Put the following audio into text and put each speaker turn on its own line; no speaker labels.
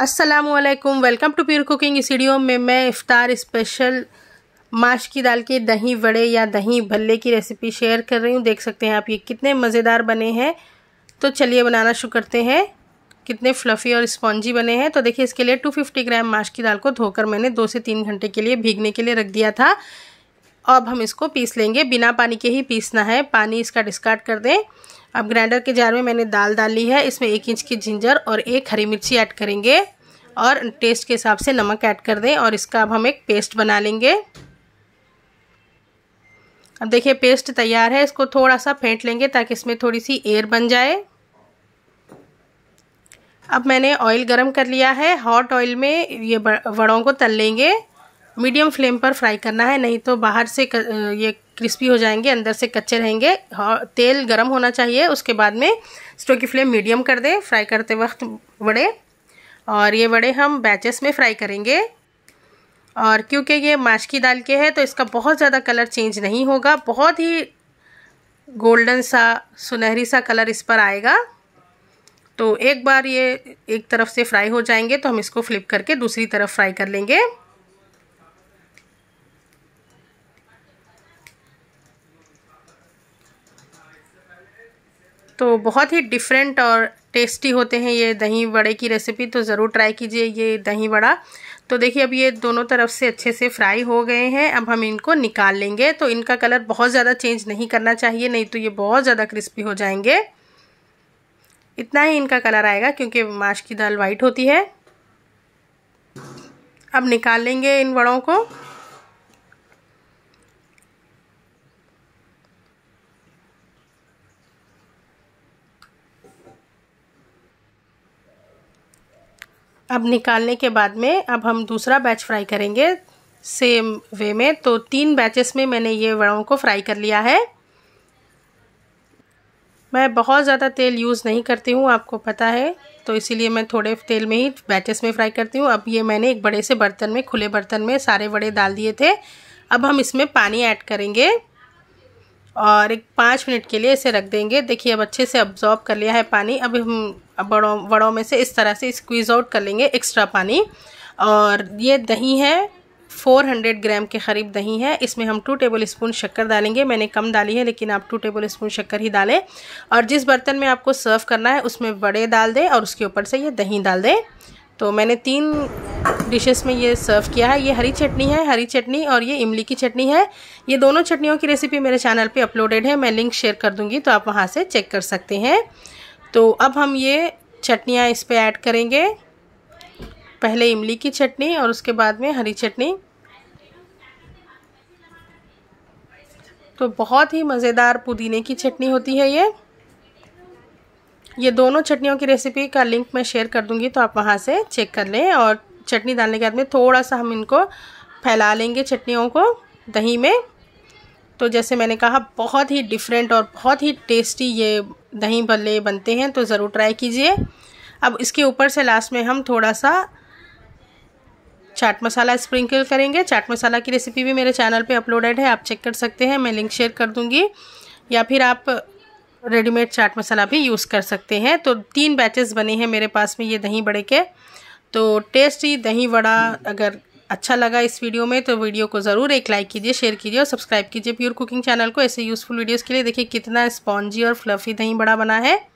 Aslam welcome to pure cooking इस video में मैं इफ़ार स्पेशल माश की दाल के दही वड़े या दही भल्ले की रेसिपी शेयर कर रही हूँ देख सकते हैं आप ये कितने मज़ेदार बने हैं तो चलिए बनाना शुरू करते हैं कितने फ्लफ़ी और स्पॉन्जी बने हैं तो देखिए इसके लिए 250 ग्राम माश की दाल को धोकर मैंने दो से तीन घंटे के लिए भीगने के लिए रख दिया था अब हम इसको पीस लेंगे बिना पानी के ही पीसना है पानी इसका डिस्कार्ड कर दें अब ग्राइंडर के जार में मैंने दाल डाली है इसमें एक इंच की जिंजर और एक हरी मिर्ची ऐड करेंगे और टेस्ट के हिसाब से नमक ऐड कर दें और इसका अब हम एक पेस्ट बना लेंगे अब देखिए पेस्ट तैयार है इसको थोड़ा सा फेंट लेंगे ताकि इसमें थोड़ी सी एयर बन जाए अब मैंने ऑयल गरम कर लिया है हॉट ऑयल में ये वड़ों को तल लेंगे मीडियम फ्लेम पर फ्राई करना है नहीं तो बाहर से कर, ये क्रिस्पी हो जाएंगे अंदर से कच्चे रहेंगे तेल गर्म होना चाहिए उसके बाद में स्टोव की फ्लेम मीडियम कर दें फ्राई करते वक्त बड़े और ये बड़े हम बैचेस में फ्राई करेंगे और क्योंकि ये माश की दाल के हैं तो इसका बहुत ज़्यादा कलर चेंज नहीं होगा बहुत ही गोल्डन सा सुनहरी सा कलर इस पर आएगा तो एक बार ये एक तरफ से फ्राई हो जाएंगे तो हम इसको फ्लिप करके दूसरी तरफ फ्राई कर लेंगे तो बहुत ही डिफरेंट और टेस्टी होते हैं ये दही बड़े की रेसिपी तो ज़रूर ट्राई कीजिए ये दही बड़ा तो देखिए अब ये दोनों तरफ से अच्छे से फ्राई हो गए हैं अब हम इनको निकाल लेंगे तो इनका कलर बहुत ज़्यादा चेंज नहीं करना चाहिए नहीं तो ये बहुत ज़्यादा क्रिस्पी हो जाएंगे इतना ही इनका कलर आएगा क्योंकि माश की दाल वाइट होती है अब निकाल लेंगे इन बड़ों को अब निकालने के बाद में अब हम दूसरा बैच फ्राई करेंगे सेम वे में तो तीन बैचेस में मैंने ये वड़ों को फ्राई कर लिया है मैं बहुत ज़्यादा तेल यूज़ नहीं करती हूँ आपको पता है तो इसीलिए मैं थोड़े तेल में ही बैचेस में फ्राई करती हूँ अब ये मैंने एक बड़े से बर्तन में खुले बर्तन में सारे वड़े डाल दिए थे अब हम इसमें पानी ऐड करेंगे और एक पाँच मिनट के लिए इसे रख देंगे देखिए अब अच्छे से अब्जॉर्ब कर लिया है पानी अब हम बड़ों बड़ों में से इस तरह से स्क्वीज़ आउट कर लेंगे एक्स्ट्रा पानी और ये दही है 400 ग्राम के करीब दही है इसमें हम टू टेबल स्पून शक्कर डालेंगे मैंने कम डाली है लेकिन आप टू टेबल स्पून शक्कर ही डालें और जिस बर्तन में आपको सर्व करना है उसमें बड़े डाल दें और उसके ऊपर से ये दही डाल दें तो मैंने तीन डिशेस में ये सर्व किया है ये हरी चटनी है हरी चटनी और ये इमली की चटनी है ये दोनों चटनियों की रेसिपी मेरे चैनल पे अपलोडेड है मैं लिंक शेयर कर दूँगी तो आप वहाँ से चेक कर सकते हैं तो अब हम ये चटनियाँ इस पर ऐड करेंगे पहले इमली की चटनी और उसके बाद में हरी चटनी तो बहुत ही मज़ेदार पुदीने की चटनी होती है ये ये दोनों चटनियों की रेसिपी का लिंक मैं शेयर कर दूंगी तो आप वहाँ से चेक कर लें और चटनी डालने के बाद में थोड़ा सा हम इनको फैला लेंगे चटनियों को दही में तो जैसे मैंने कहा बहुत ही डिफरेंट और बहुत ही टेस्टी ये दही भले बनते हैं तो ज़रूर ट्राई कीजिए अब इसके ऊपर से लास्ट में हम थोड़ा सा चाट मसाला स्प्रिंकल करेंगे चाट मसाला की रेसिपी भी मेरे चैनल पे अपलोडेड है आप चेक कर सकते हैं मैं लिंक शेयर कर दूंगी या फिर आप रेडीमेड चाट मसाला भी यूज़ कर सकते हैं तो तीन बैचेस बने हैं मेरे पास में ये दही बड़े के तो टेस्टी दही वड़ा अगर अच्छा लगा इस वीडियो में तो वीडियो को ज़रूर एक लाइक कीजिए शेयर कीजिए और सब्सक्राइब कीजिए प्योर कुकिंग चैनल को ऐसे यूज़फुल वीडियोज़ के लिए देखिए कितना स्पॉन्जी और फ्लफ़ी दही बड़ा बना है